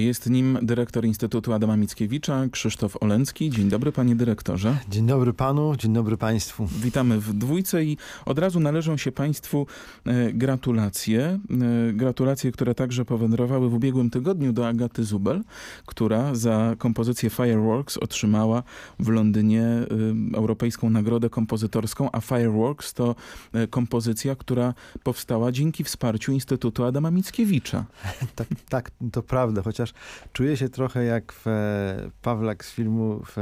jest nim dyrektor Instytutu Adama Mickiewicza, Krzysztof Olencki. Dzień dobry panie dyrektorze. Dzień dobry panu, dzień dobry państwu. Witamy w dwójce i od razu należą się państwu e, gratulacje. E, gratulacje, które także powędrowały w ubiegłym tygodniu do Agaty Zubel, która za kompozycję Fireworks otrzymała w Londynie e, Europejską Nagrodę Kompozytorską, a Fireworks to kompozycja, która powstała dzięki wsparciu Instytutu Adama Mickiewicza. Tak, tak to prawda, chociaż czuję się trochę jak w e, Pawlak z filmu, w, e,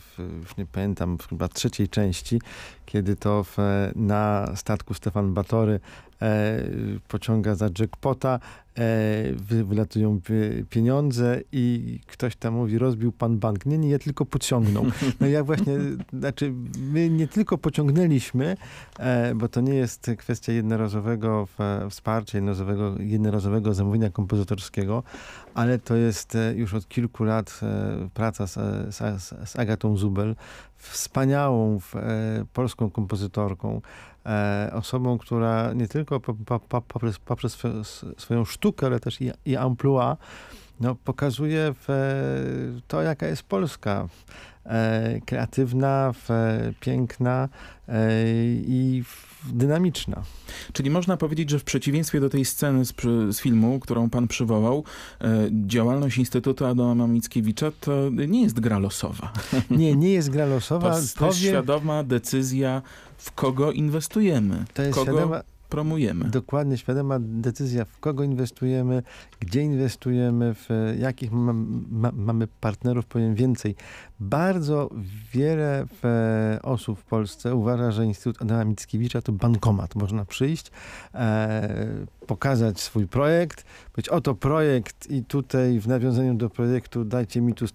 w, już nie pamiętam, chyba trzeciej części, kiedy to w, e, na statku Stefan Batory e, pociąga za jackpota, e, wylatują pieniądze i ktoś tam mówi, rozbił pan bank. Nie, nie, ja tylko pociągnął. No ja właśnie, znaczy my nie tylko pociągnęliśmy, e, bo to nie jest kwestia jednorazowego wsparcia, jednorazowego, jednorazowego zamówienia kompozytorskiego, ale to jest e, już od kilku lat e, praca z, e, z, z Agatą Zubel, wspaniałą e, polską kompozytorką, e, osobą, która nie tylko poprzez, poprzez swoją sztukę, ale też i, i amplua, no, pokazuje w, e, to, jaka jest Polska. E, kreatywna, e, piękna e, i dynamiczna. Czyli można powiedzieć, że w przeciwieństwie do tej sceny z, z filmu, którą pan przywołał, działalność Instytutu Adama Mickiewicza to nie jest gra losowa. Nie, nie jest gra losowa. To, jest powiem... świadoma decyzja, w kogo inwestujemy. To jest kogo... świadoma promujemy. Dokładnie, świadoma decyzja, w kogo inwestujemy, gdzie inwestujemy, w jakich ma, ma, mamy partnerów, powiem więcej. Bardzo wiele w, osób w Polsce uważa, że Instytut Adama Mickiewicza to bankomat. Można przyjść, e, pokazać swój projekt, być oto projekt i tutaj w nawiązaniu do projektu dajcie mi tu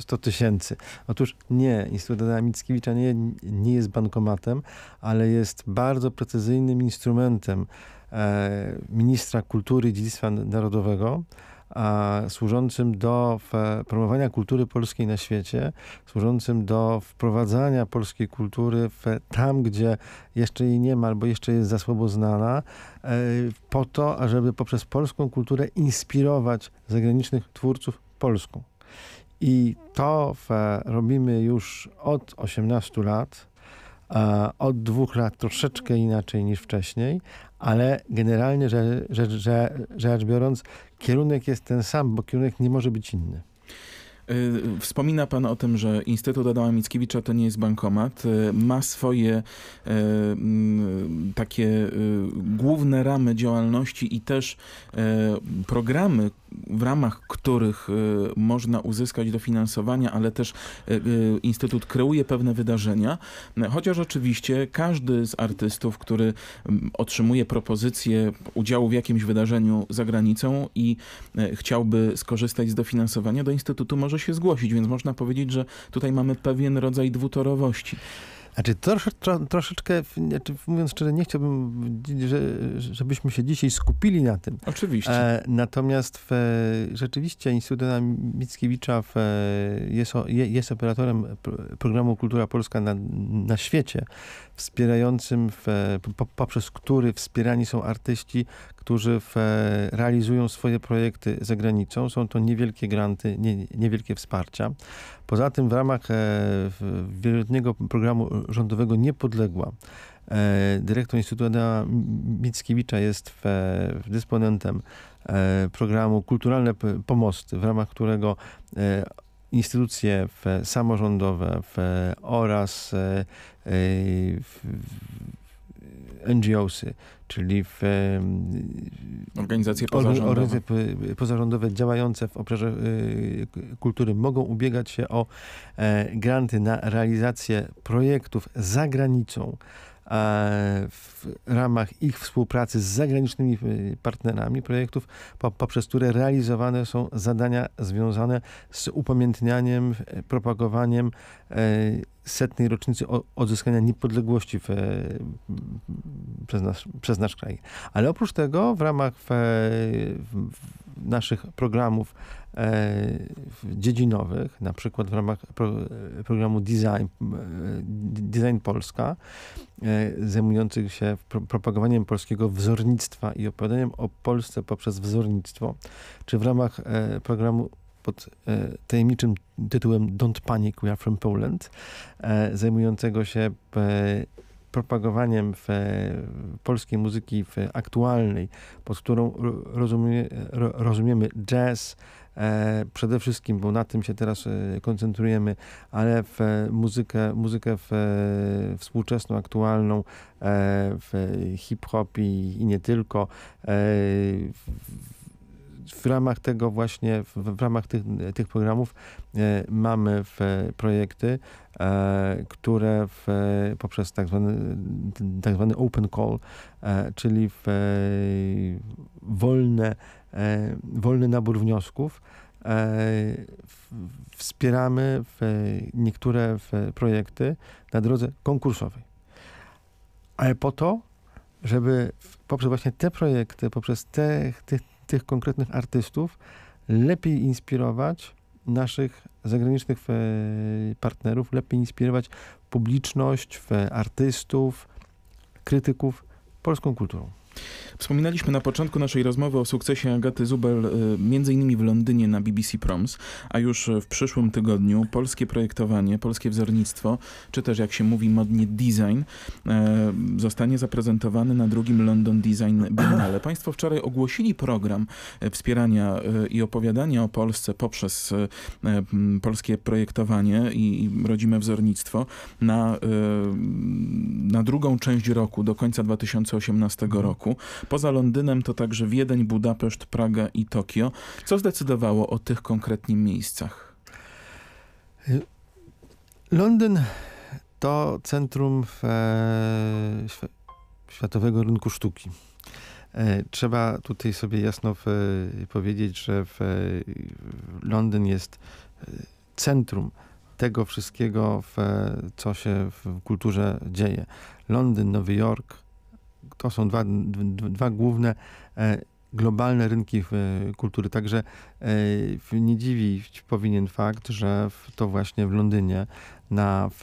100 tysięcy. Otóż nie, Instytut Adama Mickiewicza nie, nie jest bankomatem, ale jest bardzo precyzyjnym instrumentem, dokumentem e, ministra kultury i dziedzictwa narodowego, a służącym do promowania kultury polskiej na świecie, służącym do wprowadzania polskiej kultury w, tam, gdzie jeszcze jej nie ma albo jeszcze jest za słabo znana, e, po to, żeby poprzez polską kulturę inspirować zagranicznych twórców Polską. I to robimy już od 18 lat. E, od dwóch lat troszeczkę inaczej niż wcześniej, ale generalnie rzecz, rzecz, rzecz biorąc, kierunek jest ten sam, bo kierunek nie może być inny. E, wspomina Pan o tym, że Instytut Adama Mickiewicza to nie jest bankomat. E, ma swoje takie główne ramy działalności i też programy, w ramach których y, można uzyskać dofinansowania, ale też y, y, Instytut kreuje pewne wydarzenia, chociaż oczywiście każdy z artystów, który otrzymuje propozycję udziału w jakimś wydarzeniu za granicą i e, chciałby skorzystać z dofinansowania, do Instytutu może się zgłosić, więc można powiedzieć, że tutaj mamy pewien rodzaj dwutorowości. Znaczy, trosze, tro, troszeczkę, znaczy, mówiąc szczerze, nie chciałbym, że, żebyśmy się dzisiaj skupili na tym. Oczywiście. E, natomiast w, e, rzeczywiście Instytut Mickiewicza w, e, jest, jest operatorem programu Kultura Polska na, na świecie wspierającym, w, poprzez który wspierani są artyści, którzy w, realizują swoje projekty za granicą. Są to niewielkie granty, nie, niewielkie wsparcia. Poza tym w ramach e, wieloletniego programu rządowego Niepodległa e, dyrektor Instytutu Adama Mickiewicza jest w, w dysponentem e, programu Kulturalne Pomosty, w ramach którego instytucje samorządowe oraz e, e, w NGOsy, czyli w, e, organizacje pozarządowe. organizacje pozarządowe działające w obszarze kultury mogą ubiegać się o granty na realizację projektów za granicą w ramach ich współpracy z zagranicznymi y, partnerami projektów, poprzez które realizowane są zadania związane z upamiętnianiem, y, propagowaniem y, setnej rocznicy odzyskania niepodległości w, przez, nasz, przez nasz kraj. Ale oprócz tego w ramach w, w naszych programów e, dziedzinowych, na przykład w ramach programu Design, e, Design Polska, e, zajmujących się propagowaniem polskiego wzornictwa i opowiadaniem o Polsce poprzez wzornictwo, czy w ramach programu pod tajemniczym tytułem Don't Panic, We Are From Poland, zajmującego się propagowaniem w, e, polskiej muzyki w aktualnej, pod którą rozumie, rozumiemy jazz, e, przede wszystkim, bo na tym się teraz e, koncentrujemy, ale w muzykę, muzykę w współczesną, aktualną, w hip-hop i, i nie tylko, w w ramach tego właśnie, w, w ramach tych, tych programów e, mamy w projekty, e, które w, poprzez tak zwany, tak zwany open call, e, czyli w wolne, wolny nabór wniosków, wspieramy w niektóre w projekty na drodze konkursowej. Ale po to, żeby poprzez właśnie te projekty, poprzez te, tych konkretnych artystów lepiej inspirować naszych zagranicznych e, partnerów, lepiej inspirować publiczność, e, artystów, krytyków polską kulturą. Wspominaliśmy na początku naszej rozmowy o sukcesie Agaty Zubel y, m.in. w Londynie na BBC Proms, a już w przyszłym tygodniu polskie projektowanie, polskie wzornictwo, czy też jak się mówi modnie design, y, zostanie zaprezentowany na drugim London Design Biennale. Państwo wczoraj ogłosili program y, wspierania i opowiadania o Polsce poprzez polskie projektowanie i rodzime wzornictwo na, na drugą część roku, do końca 2018 mhm. roku. Poza Londynem to także Wiedeń, Budapeszt, Praga i Tokio. Co zdecydowało o tych konkretnych miejscach? Londyn to centrum e, światowego rynku sztuki. E, trzeba tutaj sobie jasno e, powiedzieć, że Londyn jest centrum tego wszystkiego, co się w kulturze dzieje. Londyn, Nowy Jork, to są dwa, dwa główne e, globalne rynki e, kultury. Także e, nie dziwić powinien fakt, że to właśnie w Londynie na w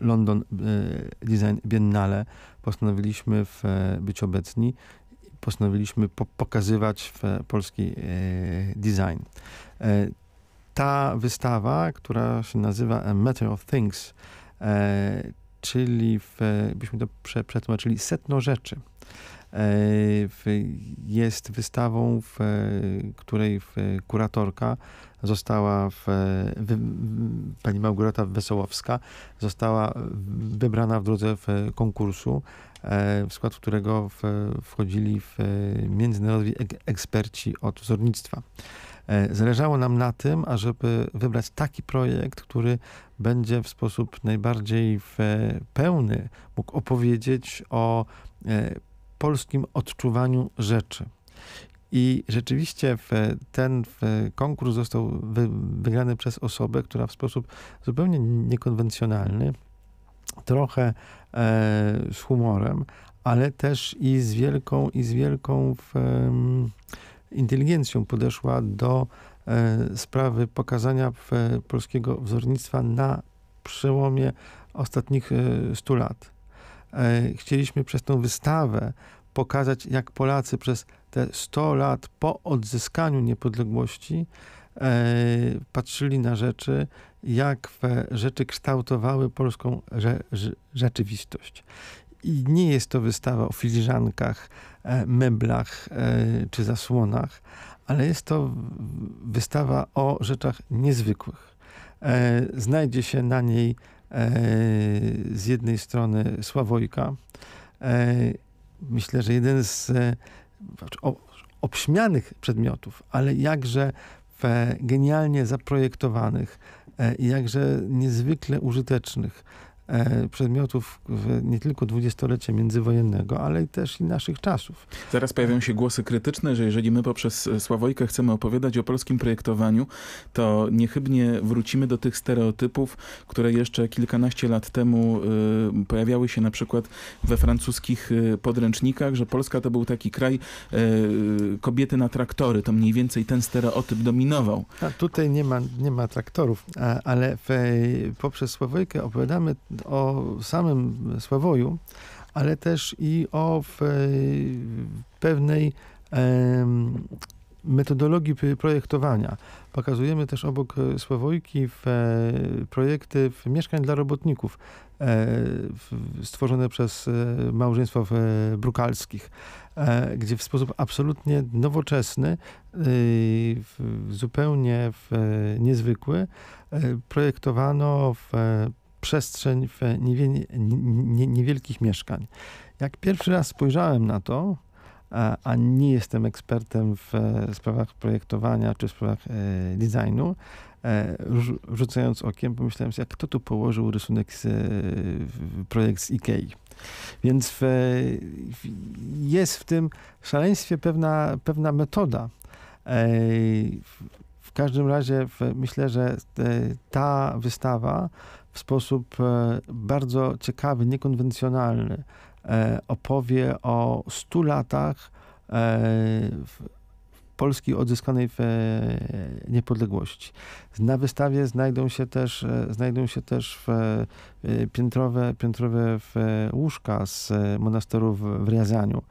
London Design Biennale postanowiliśmy być obecni. Postanowiliśmy pokazywać polski design. Ta wystawa, która się nazywa A Matter of Things, czyli w, byśmy to prze, przetłumaczyli, setno rzeczy. E, jest wystawą, w której kuratorka została, w, pani Małgorzata Wesołowska została wybrana w drodze w konkursu, e, w skład którego wchodzili w międzynarodowi eksperci od wzornictwa. E, zależało nam na tym, ażeby wybrać taki projekt, który będzie w sposób najbardziej e, pełny mógł opowiedzieć o e, polskim odczuwaniu rzeczy. I rzeczywiście ten konkurs został wygrany przez osobę, która w sposób zupełnie niekonwencjonalny, trochę z humorem, ale też i z wielką, i z wielką w, inteligencją podeszła do e, sprawy pokazania e, polskiego wzornictwa na przełomie ostatnich 100 e, lat. Chcieliśmy przez tą wystawę pokazać, jak Polacy przez te 100 lat po odzyskaniu niepodległości patrzyli na rzeczy, jak rzeczy kształtowały polską rze rzeczywistość. I nie jest to wystawa o filiżankach, e, meblach e, czy zasłonach, ale jest to wystawa o rzeczach niezwykłych. E, znajdzie się na niej z jednej strony Sławojka, myślę, że jeden z znaczy obśmianych przedmiotów, ale jakże genialnie zaprojektowanych, i jakże niezwykle użytecznych E, przedmiotów nie tylko dwudziestolecia międzywojennego, ale też i naszych czasów. Zaraz pojawią się głosy krytyczne, że jeżeli my poprzez Sławojkę chcemy opowiadać o polskim projektowaniu, to niechybnie wrócimy do tych stereotypów, które jeszcze kilkanaście lat temu y, pojawiały się na przykład we francuskich y, podręcznikach, że Polska to był taki kraj y, kobiety na traktory. To mniej więcej ten stereotyp dominował. A tutaj nie ma, nie ma traktorów, ale w, poprzez Sławojkę opowiadamy o samym Sławoju, ale też i o w, e, pewnej metodologii projektowania. Pokazujemy też obok e, Sławojki w e, projekty w mieszkań dla robotników stworzone przez małżeństwo brukalskich, gdzie w sposób absolutnie nowoczesny, zupełnie niezwykły projektowano w przestrzeń w niewielkich mieszkań. Jak pierwszy raz spojrzałem na to, a nie jestem ekspertem w sprawach projektowania czy w sprawach e, designu, e, rzucając okiem, pomyślałem sobie, kto tu położył rysunek, z, e, projekt z Ikei. Więc w, jest w tym szaleństwie pewna, pewna metoda. W każdym razie myślę, że e, ta wystawa w sposób e, bardzo ciekawy, niekonwencjonalny e, opowie o 100 latach Polski odzyskanej w niepodległości. Na wystawie znajdą się też, znajdą się też Y, piętrowe, piętrowe e, łóżka z e, monasterów w Riazaniu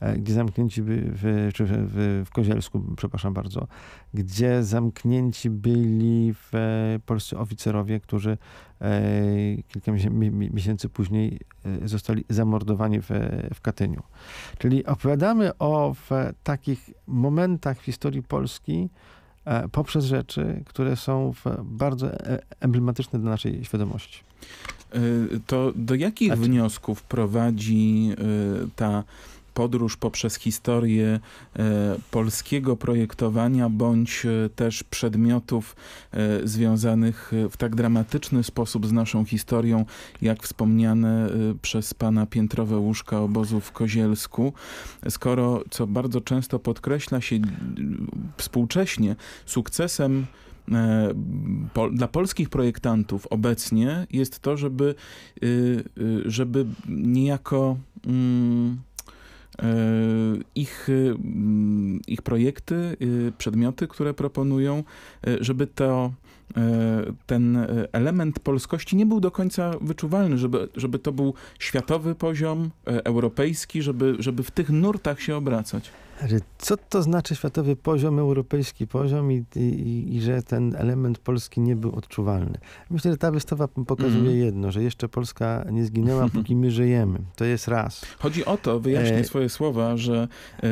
e, gdzie zamknięci by, w, czy w, w, w Kozielsku, przepraszam bardzo, gdzie zamknięci byli w, polscy oficerowie, którzy e, kilka miesięcy później zostali zamordowani w, w Katyniu. Czyli opowiadamy o takich momentach w historii Polski poprzez rzeczy, które są bardzo emblematyczne dla naszej świadomości. Y, to do jakich wniosków prowadzi y, ta podróż poprzez historię y, polskiego projektowania bądź też przedmiotów związanych w tak dramatyczny sposób z naszą historią, jak wspomniane przez pana piętrowe łóżka obozu w Kozielsku. Skoro, co bardzo często podkreśla się współcześnie, sukcesem E, po, dla polskich projektantów obecnie jest to, żeby, y, y, żeby niejako mm, e, ich, y, mm, ich projekty, przedmioty, które proponują, e, żeby to ten element polskości nie był do końca wyczuwalny, żeby, żeby to był światowy poziom, europejski, żeby, żeby w tych nurtach się obracać. Co to znaczy światowy poziom, europejski poziom i, i, i, że ten element Polski nie był odczuwalny? Myślę, że ta wystawa pokazuje mm. jedno, że jeszcze Polska nie zginęła, póki my żyjemy. To jest raz. Chodzi o to, wyjaśnię e... swoje słowa, że e,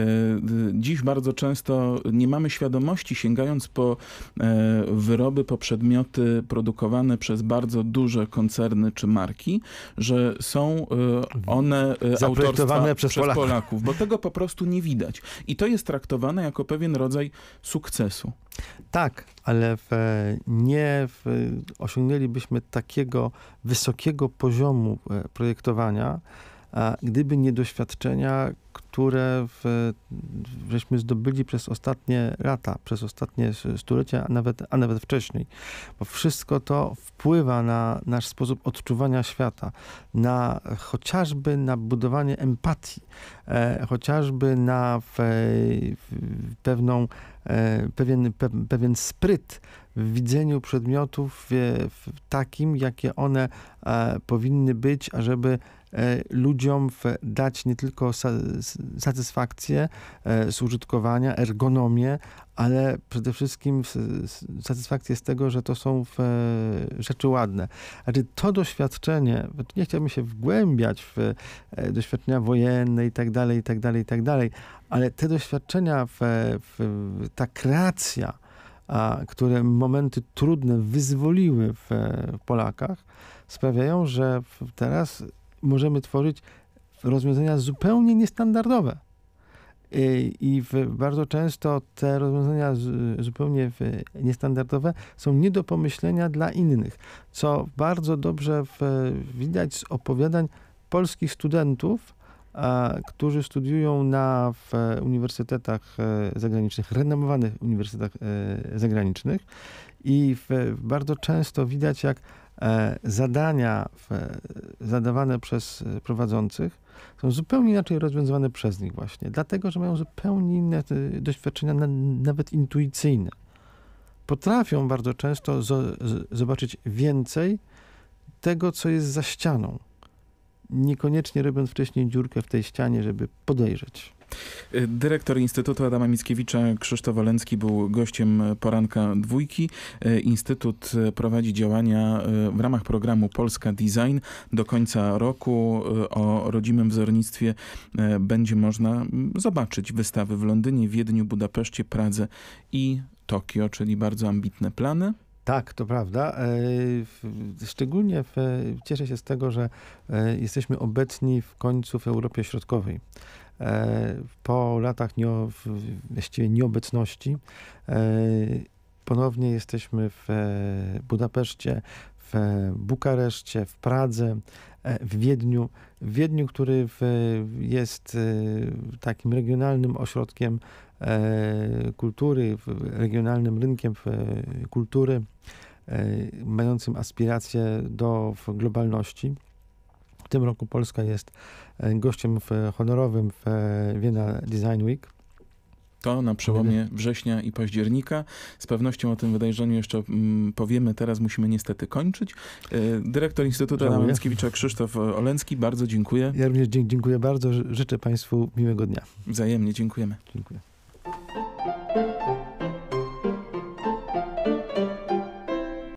dziś bardzo często nie mamy świadomości, sięgając po e, wyroby, po przedmioty produkowane przez bardzo duże koncerny czy marki, że są e, one e, autorstwa przez, przez Polaków. Polaków, bo tego po prostu nie widać. I to jest traktowane jako pewien rodzaj sukcesu. Tak, ale w, nie w, osiągnęlibyśmy takiego wysokiego poziomu e, projektowania, gdyby nie doświadczenia, które w, żeśmy zdobyli przez ostatnie lata, przez ostatnie stulecia, a nawet, a nawet wcześniej. Bo wszystko to wpływa na nasz sposób odczuwania świata, na chociażby na budowanie empatii, e, chociażby na w, w pewną, e, pewien, pe, pewien spryt w widzeniu przedmiotów w, w takim, jakie one e, powinny być, ażeby E, ludziom dać nie tylko satysfakcję e, z użytkowania, ergonomię, ale przede wszystkim satysfakcję z tego, że to są e, rzeczy ładne. Znaczy to doświadczenie, nie chciałbym się wgłębiać w doświadczenia wojenne i tak dalej, i tak dalej, i tak dalej, ale te doświadczenia, w, w, ta kreacja, a, które momenty trudne wyzwoliły w, w Polakach, sprawiają, że teraz możemy tworzyć rozwiązania zupełnie niestandardowe. I bardzo często te rozwiązania zupełnie niestandardowe są nie do pomyślenia dla innych, co bardzo dobrze widać z opowiadań polskich studentów, którzy studiują na w uniwersytetach e, zagranicznych, renomowanych uniwersytetach e, zagranicznych. I bardzo często widać, jak E, zadania w, zadawane przez e, prowadzących są zupełnie inaczej rozwiązywane przez nich właśnie, dlatego że mają zupełnie inne e, doświadczenia, nawet intuicyjne. Potrafią bardzo często zobaczyć więcej tego, co jest za ścianą niekoniecznie robiąc wcześniej dziurkę w tej ścianie, żeby podejrzeć. Y, dyrektor Instytutu Adama Mickiewicza Krzysztof Walencki był gościem poranka dwójki. Y, Instytut y, prowadzi działania w ramach programu Polska Design. Do końca roku o rodzimym wzornictwie będzie można mm, zobaczyć wystawy w Londynie, Wiedniu, Budapeszcie, Pradze i Tokio, czyli bardzo ambitne plany. Tak, to prawda. E, szczególnie w, cieszę się z tego, że e, jesteśmy obecni w końcu w Europie Środkowej. E, po latach nie, właściwie nieobecności ponownie jesteśmy w Budapeszcie, w Bukareszcie, w Pradze, w Wiedniu. W Wiedniu, który jest takim regionalnym ośrodkiem kultury, regionalnym rynkiem kultury E, mającym aspiracje do globalności. W tym roku Polska jest e, gościem w, honorowym w Wiena e, Design Week. To na przełomie września i października. Z pewnością o tym wydarzeniu jeszcze mm, powiemy. Teraz musimy niestety kończyć. Dyrektor Instytutu Adama Mickiewicza Krzysztof Oleński, bardzo dziękuję. Ja również dziękuję bardzo. Życzę Państwu miłego dnia. Wzajemnie, dziękujemy. Dziękuję.